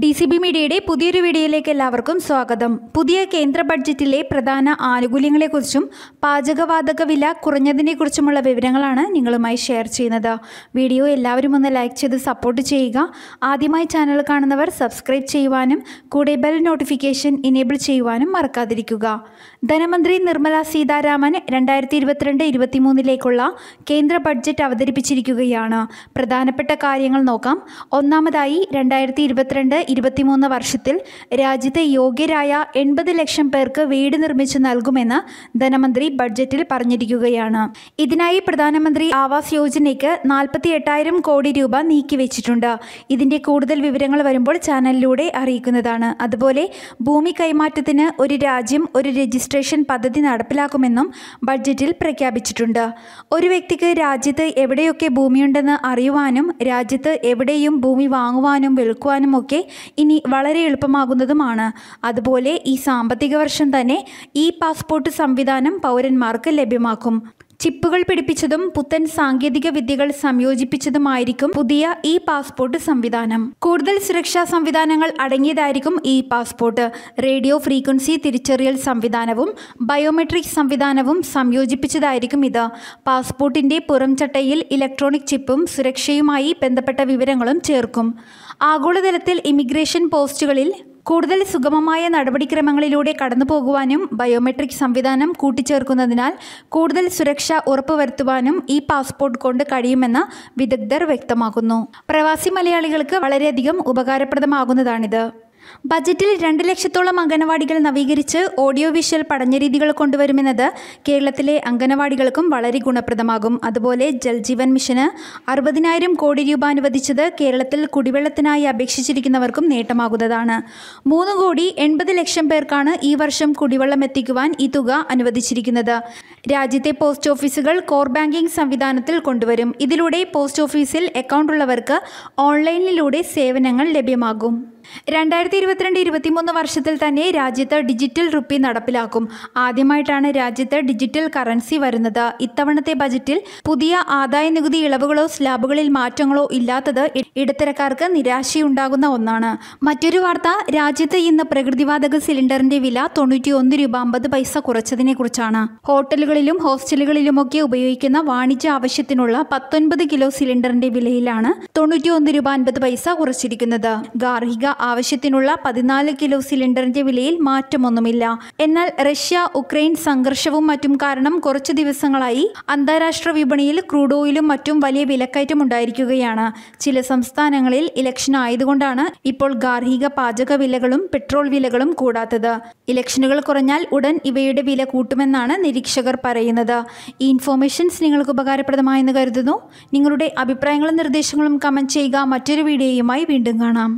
D C B മീഡിയയുടെ പുതിയൊരു വീഡിയോയിലേക്ക് എല്ലാവർക്കും സ്വാഗതം പുതിയ കേന്ദ്ര ബഡ്ജറ്റിലെ പ്രധാന ആനുകൂല്യങ്ങളെക്കുറിച്ചും പാചകവാതക വില കുറഞ്ഞതിനെക്കുറിച്ചുമുള്ള വിവരങ്ങളാണ് നിങ്ങളുമായി ഷെയർ ചെയ്യുന്നത് വീഡിയോ എല്ലാവരും ഒന്ന് ലൈക്ക് ചെയ്ത് സപ്പോർട്ട് ചെയ്യുക ആദ്യമായി ചാനൽ കാണുന്നവർ സബ്സ്ക്രൈബ് ചെയ്യുവാനും കൂടെ ബെൽ നോട്ടിഫിക്കേഷൻ ഇനേബിൾ ചെയ്യുവാനും മറക്കാതിരിക്കുക ധനമന്ത്രി നിർമ്മല സീതാരാമൻ രണ്ടായിരത്തി ഇരുപത്തിരണ്ട് ഇരുപത്തിമൂന്നിലേക്കുള്ള കേന്ദ്ര ബഡ്ജറ്റ് അവതരിപ്പിച്ചിരിക്കുകയാണ് പ്രധാനപ്പെട്ട കാര്യങ്ങൾ നോക്കാം ഒന്നാമതായി രണ്ടായിരത്തി ഇരുപത്തിരണ്ട് ഇരുപത്തിമൂന്ന് വർഷത്തിൽ രാജ്യത്തെ യോഗ്യരായ എൺപത് ലക്ഷം പേർക്ക് വീട് നിർമ്മിച്ചു നൽകുമെന്ന് ധനമന്ത്രി ബഡ്ജറ്റിൽ പറഞ്ഞിരിക്കുകയാണ് ഇതിനായി പ്രധാനമന്ത്രി ആവാസ് യോജനയ്ക്ക് നാൽപ്പത്തി എട്ടായിരം കോടി രൂപ നീക്കിവെച്ചിട്ടുണ്ട് ഇതിൻ്റെ കൂടുതൽ വിവരങ്ങൾ വരുമ്പോൾ ചാനലിലൂടെ അറിയിക്കുന്നതാണ് അതുപോലെ ഭൂമി കൈമാറ്റത്തിന് ഒരു രാജ്യം ഒരു രജിസ്ട്രേഷൻ പദ്ധതി നടപ്പിലാക്കുമെന്നും ബഡ്ജറ്റിൽ പ്രഖ്യാപിച്ചിട്ടുണ്ട് ഒരു വ്യക്തിക്ക് രാജ്യത്ത് എവിടെയൊക്കെ ഭൂമിയുണ്ടെന്ന് അറിയുവാനും രാജ്യത്ത് എവിടെയും ഭൂമി വാങ്ങുവാനും വിൽക്കുവാനും ഒക്കെ ഇനി വളരെ എളുപ്പമാകുന്നതുമാണ് അതുപോലെ ഈ സാമ്പത്തിക വർഷം തന്നെ ഇ പാസ്പോർട്ട് സംവിധാനം പൗരന്മാർക്ക് ലഭ്യമാക്കും ചിപ്പുകൾ പിടിപ്പിച്ചതും പുത്തൻ സാങ്കേതിക വിദ്യകൾ സംയോജിപ്പിച്ചതുമായിരിക്കും പുതിയ ഇ പാസ്പോർട്ട് സംവിധാനം കൂടുതൽ സുരക്ഷാ സംവിധാനങ്ങൾ അടങ്ങിയതായിരിക്കും ഇ പാസ്പോർട്ട് റേഡിയോ ഫ്രീക്വൻസി തിരിച്ചറിയൽ സംവിധാനവും ബയോമെട്രിക് സംവിധാനവും സംയോജിപ്പിച്ചതായിരിക്കും ഇത് പാസ്പോർട്ടിന്റെ പുറംചട്ടയിൽ ഇലക്ട്രോണിക് ചിപ്പും സുരക്ഷയുമായി ബന്ധപ്പെട്ട വിവരങ്ങളും ചേർക്കും ആഗോളതലത്തിൽ ഇമിഗ്രേഷൻ പോസ്റ്റുകളിൽ കൂടുതൽ സുഗമമായ നടപടിക്രമങ്ങളിലൂടെ കടന്നുപോകുവാനും ബയോമെട്രിക് സംവിധാനം കൂട്ടിച്ചേർക്കുന്നതിനാൽ കൂടുതൽ സുരക്ഷ ഉറപ്പുവരുത്തുവാനും ഈ പാസ്പോർട്ട് കൊണ്ട് കഴിയുമെന്ന് വിദഗ്ധർ വ്യക്തമാക്കുന്നു പ്രവാസി മലയാളികൾക്ക് വളരെയധികം ഉപകാരപ്രദമാകുന്നതാണിത് ബജറ്റിൽ രണ്ട് ലക്ഷത്തോളം അംഗനവാടികൾ നവീകരിച്ച് ഓഡിയോ വിഷ്വൽ പഠനരീതികൾ കൊണ്ടുവരുമെന്നത് കേരളത്തിലെ അംഗനവാടികൾക്കും വളരെ ഗുണപ്രദമാകും അതുപോലെ ജൽജീവൻ മിഷന് അറുപതിനായിരം കോടി രൂപ അനുവദിച്ചത് കേരളത്തിൽ കുടിവെള്ളത്തിനായി അപേക്ഷിച്ചിരിക്കുന്നവർക്കും നേട്ടമാകുന്നതാണ് മൂന്ന് കോടി എൺപത് ലക്ഷം പേർക്കാണ് ഈ വർഷം കുടിവെള്ളം എത്തിക്കുവാൻ ഈ തുക അനുവദിച്ചിരിക്കുന്നത് രാജ്യത്തെ പോസ്റ്റ് ഓഫീസുകൾ കോർ ബാങ്കിംഗ് സംവിധാനത്തിൽ കൊണ്ടുവരും ഇതിലൂടെ പോസ്റ്റ് ഓഫീസിൽ അക്കൗണ്ട് ഉള്ളവർക്ക് ഓൺലൈനിലൂടെ സേവനങ്ങൾ ലഭ്യമാകും രണ്ടായിരത്തി ഇരുപത്തിരണ്ട് ഇരുപത്തിമൂന്ന് വർഷത്തിൽ തന്നെ രാജ്യത്ത് ഡിജിറ്റൽ റുപ്പി നടപ്പിലാക്കും ആദ്യമായിട്ടാണ് രാജ്യത്ത് ഡിജിറ്റൽ കറൻസി വരുന്നത് ഇത്തവണത്തെ ബജറ്റിൽ പുതിയ ആദായ നികുതി ഇളവുകളോ സ്ലാബുകളിൽ മാറ്റങ്ങളോ ഇല്ലാത്തത് ഇടത്തരക്കാർക്ക് നിരാശയുണ്ടാകുന്ന ഒന്നാണ് മറ്റൊരു വാർത്ത രാജ്യത്ത് ഇന്ന് പ്രകൃതിവാതക സിലിണ്ടറിന്റെ വില തൊണ്ണൂറ്റിയൊന്ന് രൂപ അമ്പത് പൈസ കുറച്ചതിനെ കുറിച്ചാണ് ഹോട്ടലുകളിലും ഹോസ്റ്റലുകളിലുമൊക്കെ ഉപയോഗിക്കുന്ന വാണിജ്യ ആവശ്യത്തിനുള്ള പത്തൊൻപത് കിലോ സിലിണ്ടറിന്റെ വിലയിലാണ് തൊണ്ണൂറ്റിയൊന്ന് രൂപ അൻപത് പൈസ കുറച്ചിരിക്കുന്നത് ഗാർഹിക ആവശ്യത്തിനുള്ള പതിനാല് കിലോ സിലിണ്ടറിന്റെ വിലയിൽ മാറ്റമൊന്നുമില്ല എന്നാൽ റഷ്യ ഉക്രൈൻ സംഘർഷവും മറ്റും കാരണം കുറച്ചു ദിവസങ്ങളായി അന്താരാഷ്ട്ര വിപണിയിൽ ക്രൂഡ് ഓയിലും മറ്റും വലിയ വിലക്കയറ്റം ഉണ്ടായിരിക്കുകയാണ് ചില സംസ്ഥാനങ്ങളിൽ ഇലക്ഷൻ ആയതുകൊണ്ടാണ് ഇപ്പോൾ ഗാർഹിക പാചക വിലകളും പെട്രോൾ വിലകളും കൂടാത്തത് ഇലക്ഷനുകൾ കുറഞ്ഞാൽ ഉടൻ ഇവയുടെ വില കൂട്ടുമെന്നാണ് നിരീക്ഷകർ പറയുന്നത് ഈ ഇൻഫോർമേഷൻസ് നിങ്ങൾക്ക് ഉപകാരപ്രദമായെന്ന് കരുതുന്നു നിങ്ങളുടെ അഭിപ്രായങ്ങളും നിർദ്ദേശങ്ങളും കമൻറ്റ് ചെയ്യുക മറ്റൊരു വീഡിയോയുമായി വീണ്ടും കാണാം